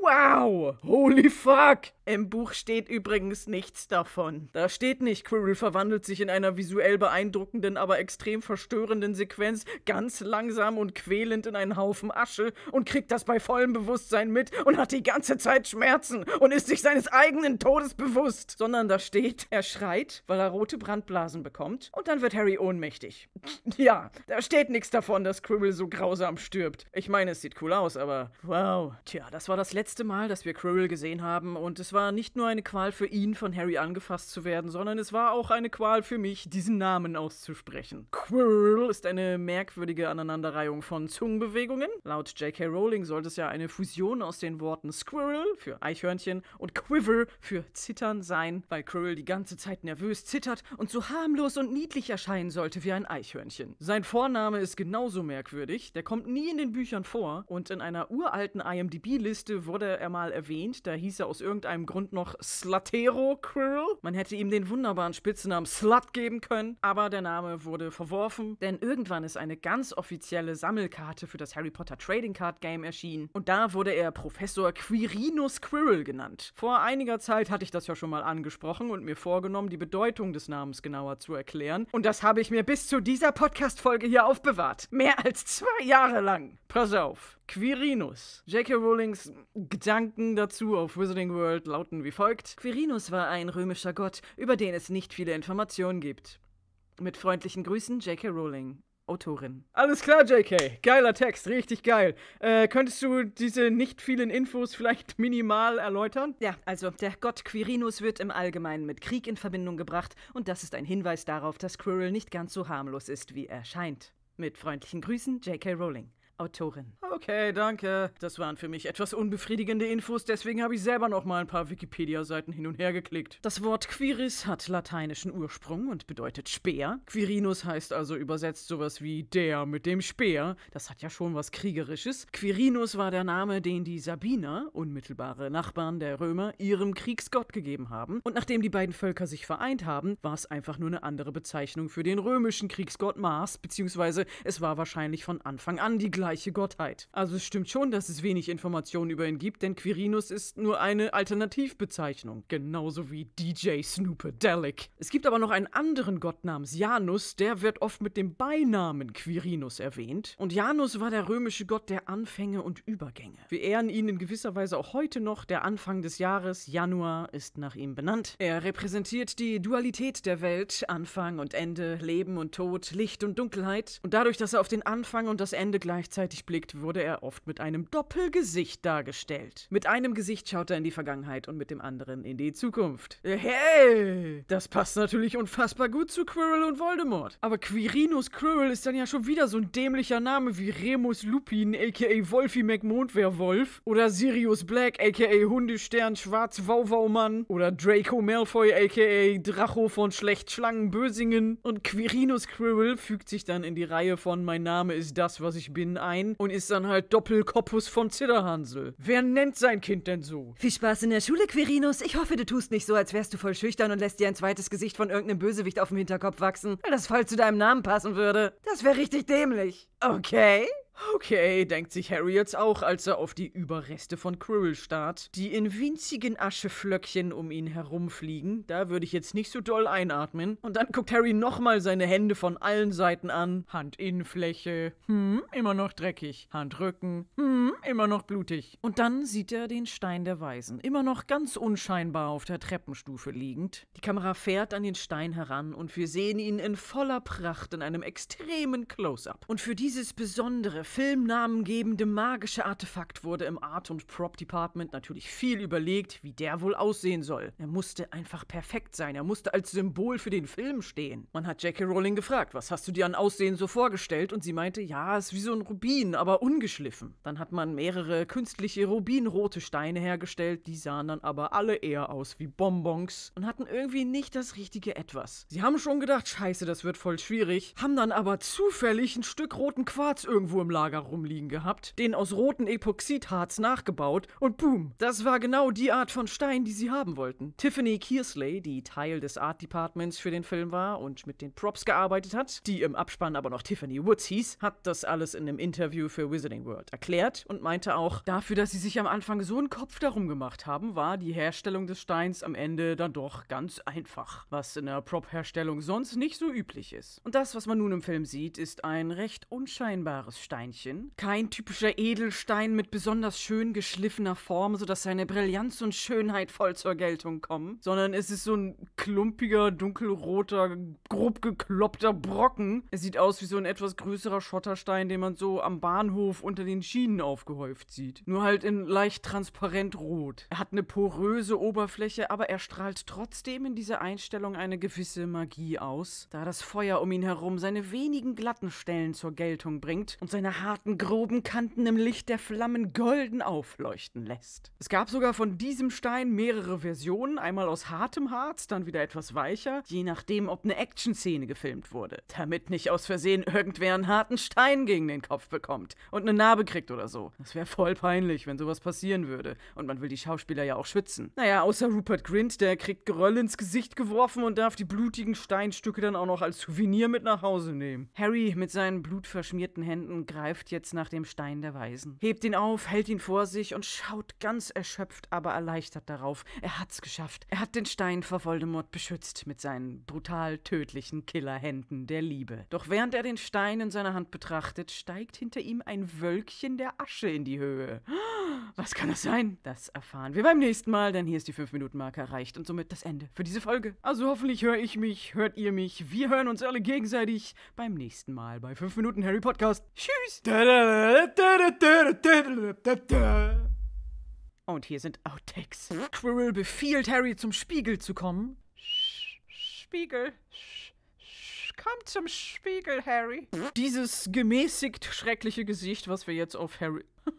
Wow! Holy fuck! Im Buch steht übrigens nichts davon. Da steht nicht, Quirrell verwandelt sich in einer visuell beeindruckenden, aber extrem verstörenden Sequenz ganz langsam und quälend in einen Haufen Asche und kriegt das bei vollem Bewusstsein mit und hat die ganze Zeit Schmerzen und ist sich seines eigenen Todes bewusst. Sondern da steht, er schreit, weil er rote Brandblasen bekommt und dann wird Harry ohnmächtig. Ja, da steht nichts davon, dass Quirrell so grausam stirbt. Ich meine, es sieht cool aus, aber wow. Tja, das war das letzte letzte Mal, dass wir Quirrell gesehen haben, und es war nicht nur eine Qual für ihn, von Harry angefasst zu werden, sondern es war auch eine Qual für mich, diesen Namen auszusprechen. Quirrell ist eine merkwürdige Aneinanderreihung von Zungenbewegungen. Laut J.K. Rowling sollte es ja eine Fusion aus den Worten Squirrel für Eichhörnchen und Quiver für Zittern sein, weil Quirrell die ganze Zeit nervös zittert und so harmlos und niedlich erscheinen sollte wie ein Eichhörnchen. Sein Vorname ist genauso merkwürdig, der kommt nie in den Büchern vor und in einer uralten IMDb-Liste wurde wurde er mal erwähnt. Da hieß er aus irgendeinem Grund noch Slatero Quirrell. Man hätte ihm den wunderbaren Spitznamen Slut geben können, aber der Name wurde verworfen, denn irgendwann ist eine ganz offizielle Sammelkarte für das Harry Potter Trading Card Game erschienen und da wurde er Professor Quirinus Quirrell genannt. Vor einiger Zeit hatte ich das ja schon mal angesprochen und mir vorgenommen, die Bedeutung des Namens genauer zu erklären und das habe ich mir bis zu dieser Podcast-Folge hier aufbewahrt. Mehr als zwei Jahre lang. Pass auf. Quirinus. J.K. Rowlings Gedanken dazu auf Wizarding World lauten wie folgt: Quirinus war ein römischer Gott, über den es nicht viele Informationen gibt. Mit freundlichen Grüßen, J.K. Rowling. Autorin. Alles klar, JK. Geiler Text, richtig geil. Äh, könntest du diese nicht vielen Infos vielleicht minimal erläutern? Ja, also der Gott Quirinus wird im Allgemeinen mit Krieg in Verbindung gebracht und das ist ein Hinweis darauf, dass Quirrell nicht ganz so harmlos ist, wie er scheint. Mit freundlichen Grüßen, JK Rowling. Autorin. Okay, danke. Das waren für mich etwas unbefriedigende Infos, deswegen habe ich selber noch mal ein paar Wikipedia-Seiten hin und her geklickt. Das Wort Quiris hat lateinischen Ursprung und bedeutet Speer. Quirinus heißt also übersetzt sowas wie der mit dem Speer. Das hat ja schon was Kriegerisches. Quirinus war der Name, den die Sabiner, unmittelbare Nachbarn der Römer, ihrem Kriegsgott gegeben haben. Und nachdem die beiden Völker sich vereint haben, war es einfach nur eine andere Bezeichnung für den römischen Kriegsgott Mars, beziehungsweise es war wahrscheinlich von Anfang an die gleiche gleiche Gottheit. Also es stimmt schon, dass es wenig Informationen über ihn gibt, denn Quirinus ist nur eine Alternativbezeichnung, genauso wie DJ Snoopedelic. Es gibt aber noch einen anderen Gott namens Janus, der wird oft mit dem Beinamen Quirinus erwähnt. Und Janus war der römische Gott der Anfänge und Übergänge. Wir ehren ihn in gewisser Weise auch heute noch. Der Anfang des Jahres, Januar, ist nach ihm benannt. Er repräsentiert die Dualität der Welt, Anfang und Ende, Leben und Tod, Licht und Dunkelheit. Und dadurch, dass er auf den Anfang und das Ende gleichzeitig gleichzeitig blickt, wurde er oft mit einem Doppelgesicht dargestellt. Mit einem Gesicht schaut er in die Vergangenheit und mit dem anderen in die Zukunft. Hey! Das passt natürlich unfassbar gut zu Quirrell und Voldemort. Aber Quirinus Quirrell ist dann ja schon wieder so ein dämlicher Name wie Remus Lupin, a.k.a. Wolfie McMondwerwolf. Oder Sirius Black, a.k.a. Hundestern schwarz Wauwaumann. Oder Draco Malfoy, a.k.a. Dracho von Bösingen. Und Quirinus Quirrell fügt sich dann in die Reihe von Mein Name ist das, was ich bin ein und ist dann halt Doppelkoppus von Zitterhansel. Wer nennt sein Kind denn so? Viel Spaß in der Schule, Quirinus. Ich hoffe, du tust nicht so, als wärst du voll schüchtern und lässt dir ein zweites Gesicht von irgendeinem Bösewicht auf dem Hinterkopf wachsen, weil das voll zu deinem Namen passen würde. Das wäre richtig dämlich. Okay? Okay, denkt sich Harry jetzt auch, als er auf die Überreste von Quirrell starrt, die in winzigen Ascheflöckchen um ihn herumfliegen. Da würde ich jetzt nicht so doll einatmen. Und dann guckt Harry nochmal seine Hände von allen Seiten an. Handinnenfläche, hm, immer noch dreckig. Handrücken, hm, immer noch blutig. Und dann sieht er den Stein der Weisen, immer noch ganz unscheinbar auf der Treppenstufe liegend. Die Kamera fährt an den Stein heran und wir sehen ihn in voller Pracht in einem extremen Close-up. Und für dieses besondere filmnamengebende magische Artefakt wurde im Art- und Prop-Department natürlich viel überlegt, wie der wohl aussehen soll. Er musste einfach perfekt sein, er musste als Symbol für den Film stehen. Man hat Jackie Rowling gefragt, was hast du dir an Aussehen so vorgestellt? Und sie meinte, ja, ist wie so ein Rubin, aber ungeschliffen. Dann hat man mehrere künstliche rubinrote Steine hergestellt, die sahen dann aber alle eher aus wie Bonbons und hatten irgendwie nicht das richtige Etwas. Sie haben schon gedacht, scheiße, das wird voll schwierig, haben dann aber zufällig ein Stück roten Quarz irgendwo im Laden Lager rumliegen gehabt, den aus roten Epoxidharz nachgebaut und boom, das war genau die Art von Stein, die sie haben wollten. Tiffany Kearsley, die Teil des Art Departments für den Film war und mit den Props gearbeitet hat, die im Abspann aber noch Tiffany Woods hieß, hat das alles in einem Interview für Wizarding World erklärt und meinte auch, dafür, dass sie sich am Anfang so einen Kopf darum gemacht haben, war die Herstellung des Steins am Ende dann doch ganz einfach, was in der Prop-Herstellung sonst nicht so üblich ist. Und das, was man nun im Film sieht, ist ein recht unscheinbares Stein. Edelsteinchen. Kein typischer Edelstein mit besonders schön geschliffener Form, sodass seine Brillanz und Schönheit voll zur Geltung kommen, sondern es ist so ein klumpiger, dunkelroter, grob gekloppter Brocken. Es sieht aus wie so ein etwas größerer Schotterstein, den man so am Bahnhof unter den Schienen aufgehäuft sieht. Nur halt in leicht transparent rot. Er hat eine poröse Oberfläche, aber er strahlt trotzdem in dieser Einstellung eine gewisse Magie aus, da das Feuer um ihn herum seine wenigen glatten Stellen zur Geltung bringt und seine harten, groben Kanten im Licht der Flammen golden aufleuchten lässt. Es gab sogar von diesem Stein mehrere Versionen, einmal aus hartem Harz, dann wieder etwas weicher, je nachdem, ob eine Action-Szene gefilmt wurde. Damit nicht aus Versehen irgendwer einen harten Stein gegen den Kopf bekommt und eine Narbe kriegt oder so. Das wäre voll peinlich, wenn sowas passieren würde. Und man will die Schauspieler ja auch schwitzen. Naja, außer Rupert Grint, der kriegt Geröll ins Gesicht geworfen und darf die blutigen Steinstücke dann auch noch als Souvenir mit nach Hause nehmen. Harry mit seinen blutverschmierten Händen greift greift jetzt nach dem Stein der Weisen, hebt ihn auf, hält ihn vor sich und schaut ganz erschöpft, aber erleichtert darauf. Er hat's geschafft. Er hat den Stein vor Voldemort beschützt mit seinen brutal tödlichen Killerhänden der Liebe. Doch während er den Stein in seiner Hand betrachtet, steigt hinter ihm ein Wölkchen der Asche in die Höhe. Was kann das sein? Das erfahren wir beim nächsten Mal, denn hier ist die 5-Minuten-Marke erreicht und somit das Ende für diese Folge. Also hoffentlich höre ich mich, hört ihr mich, wir hören uns alle gegenseitig beim nächsten Mal bei 5 Minuten Harry Podcast. Tschüss! Und hier sind Outtakes. Quirrell befiehlt Harry, zum Spiegel zu kommen. Spiegel. Komm zum Spiegel, Harry. Dieses gemäßigt schreckliche Gesicht, was wir jetzt auf Harry.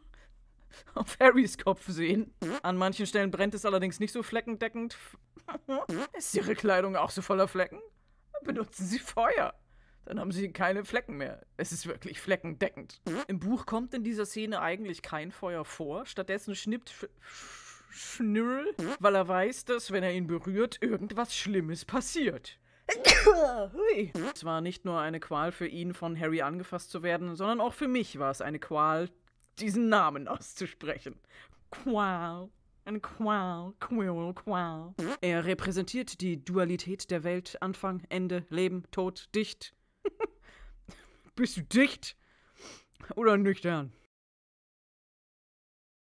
auf Harrys Kopf sehen. An manchen Stellen brennt es allerdings nicht so fleckendeckend. Ist Ihre Kleidung auch so voller Flecken? Benutzen Sie Feuer. Dann haben Sie keine Flecken mehr. Es ist wirklich fleckendeckend. Im Buch kommt in dieser Szene eigentlich kein Feuer vor. Stattdessen schnippt Schnürl, weil er weiß, dass, wenn er ihn berührt, irgendwas Schlimmes passiert. Es war nicht nur eine Qual für ihn, von Harry angefasst zu werden, sondern auch für mich war es eine Qual, diesen Namen auszusprechen. Quau. Ein Quau, Quau, Quau. Er repräsentiert die Dualität der Welt: Anfang, Ende, Leben, Tod, Dicht. Bist du dicht oder nüchtern?